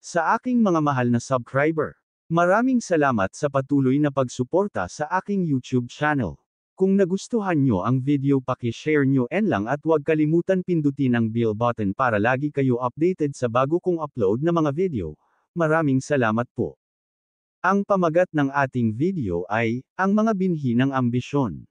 sa aking mga mahal na subscriber. Maraming salamat sa patuloy na pagsuporta sa aking YouTube channel. Kung nagustuhan nyo ang video paki-share nyo and lang at huwag kalimutan pindutin ang bell button para lagi kayo updated sa bago kong upload na mga video. Maraming salamat po. Ang pamagat ng ating video ay, Ang mga binhi ng ambisyon.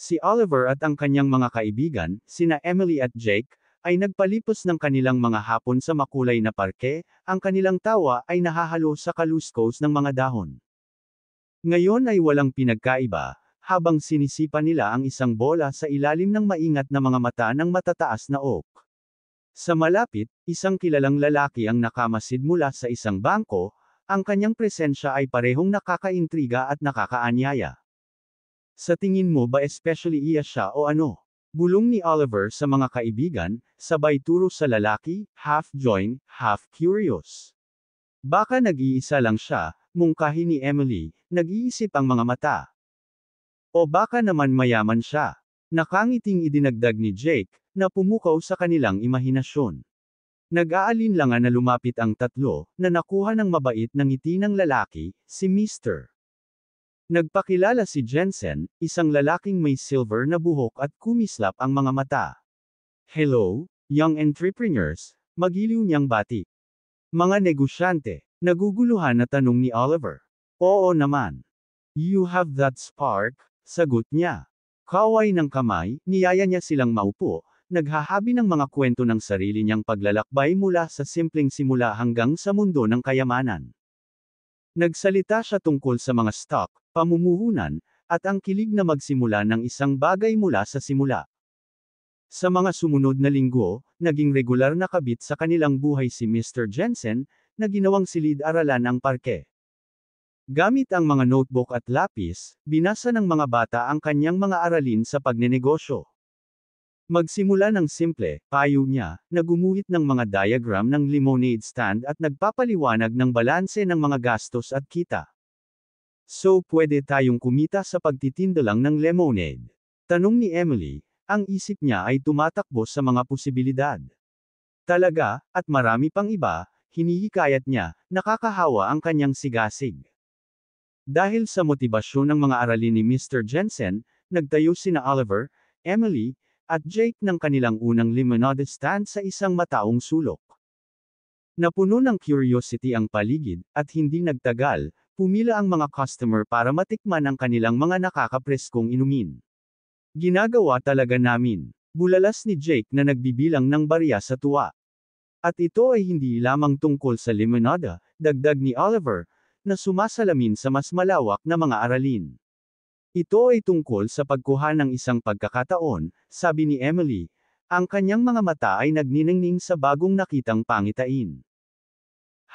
Si Oliver at ang kanyang mga kaibigan, sina Emily at Jake, ay nagpalipos ng kanilang mga hapon sa makulay na parke, ang kanilang tawa ay nahahalo sa kaluskos ng mga dahon. Ngayon ay walang pinagkaiba, habang sinisipa nila ang isang bola sa ilalim ng maingat na mga mata ng matataas na oak. Sa malapit, isang kilalang lalaki ang nakamasid mula sa isang bangko, ang kanyang presensya ay parehong nakakaintriga at nakakaanyaya. Sa tingin mo ba especially iya siya o ano? Bulong ni Oliver sa mga kaibigan, sabay turo sa lalaki, half join, half curious. Baka nag-iisa lang siya, mungkahi ni Emily, nag-iisip ang mga mata. O baka naman mayaman siya. Nakangiting idinagdag ni Jake, na pumukaw sa kanilang imahinasyon. Nag-aalinlangan na lumapit ang tatlo, na nakuha ng mabait na ng ngiti ng lalaki, si Mr. Nagpakilala si Jensen, isang lalaking may silver na buhok at kumislap ang mga mata. Hello, young entrepreneurs, magiliw niyang bati. Mga negosyante, naguguluhan na tanong ni Oliver. Oo naman. You have that spark, sagot niya. Kaway ng kamay, niyaya niya silang maupo, naghahabi ng mga kwento ng sarili niyang paglalakbay mula sa simpleng simula hanggang sa mundo ng kayamanan. Nagsalita siya tungkol sa mga stock, pamumuhunan, at ang kilig na magsimula ng isang bagay mula sa simula. Sa mga sumunod na linggo, naging regular na kabit sa kanilang buhay si Mr. Jensen, na ginawang silid-aralan ang parke. Gamit ang mga notebook at lapis, binasa ng mga bata ang kanyang mga aralin sa pagnenegosyo. Magsimula ng simple, payo niya, nagumuhit ng mga diagram ng lemonade stand at nagpapaliwanag ng balanse ng mga gastos at kita. So pwede tayong kumita sa pagtitinda lang ng lemonade. Tanong ni Emily, ang isip niya ay tumatakbo sa mga posibilidad. Talaga, at marami pang iba, hinihikayat niya, nakakahawa ang kanyang sigasig. Dahil sa motibasyon ng mga aralin ni Mr. Jensen, nagtayo sina Oliver, Emily, at Jake ng kanilang unang limonade stand sa isang mataong sulok. Napuno ng curiosity ang paligid, at hindi nagtagal, Pumila ang mga customer para matikman ang kanilang mga nakakapreskong inumin. Ginagawa talaga namin. Bulalas ni Jake na nagbibilang ng barya sa tuwa. At ito ay hindi lamang tungkol sa limonada, dagdag ni Oliver, na sumasalamin sa mas malawak na mga aralin. Ito ay tungkol sa pagkuha ng isang pagkakataon, sabi ni Emily, ang kanyang mga mata ay nagniningning sa bagong nakitang pangitain.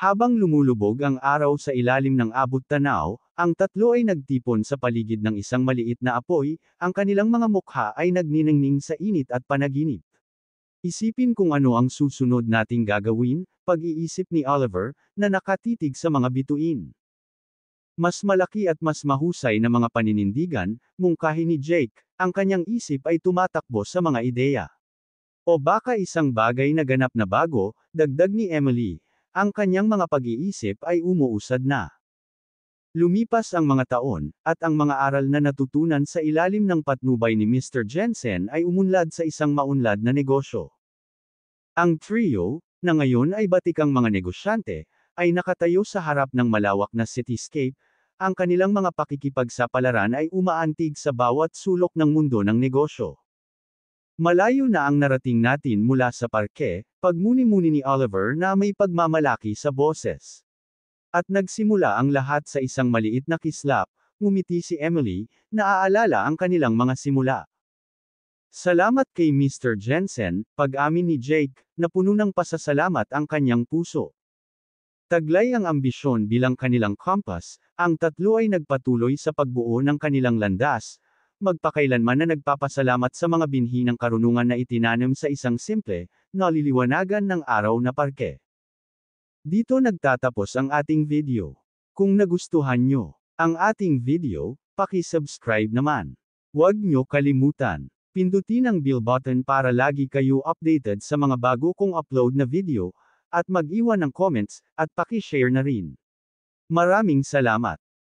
Habang lumulubog ang araw sa ilalim ng abot tanaw, ang tatlo ay nagtipon sa paligid ng isang maliit na apoy, ang kanilang mga mukha ay nagniningning sa init at panaginip. Isipin kung ano ang susunod nating gagawin, pag-iisip ni Oliver, na nakatitig sa mga bituin. Mas malaki at mas mahusay na mga paninindigan, mungkahi ni Jake, ang kanyang isip ay tumatakbo sa mga ideya. O baka isang bagay na ganap na bago, dagdag ni Emily, ang kanyang mga pag-iisip ay umuusad na. Lumipas ang mga taon, at ang mga aral na natutunan sa ilalim ng patnubay ni Mr. Jensen ay umunlad sa isang maunlad na negosyo. Ang trio, na ngayon ay batikang mga negosyante, ay nakatayo sa harap ng malawak na cityscape, ang kanilang mga pakikipagsapalaran ay umaantig sa bawat sulok ng mundo ng negosyo. Malayo na ang narating natin mula sa parke, pagmuni-muni ni Oliver na may pagmamalaki sa boses. At nagsimula ang lahat sa isang maliit na kislap, ngumiti si Emily, naaalala ang kanilang mga simula. Salamat kay Mr. Jensen, pag-amin ni Jake, na puno ng pasasalamat ang kanyang puso. Taglay ang ambisyon bilang kanilang compass, ang tatlo ay nagpatuloy sa pagbuo ng kanilang landas, magpakailanman na nagpapasalamat sa mga binhi ng karunungan na itinanim sa isang simple, naliliwanagan ng araw na parke. Dito nagtatapos ang ating video. Kung nagustuhan nyo ang ating video, paki-subscribe naman. Huwag nyo kalimutan, pindutin ang bell button para lagi kayo updated sa mga bago kong upload na video, at mag-iwan ng comments, at paki-share na rin. Maraming salamat!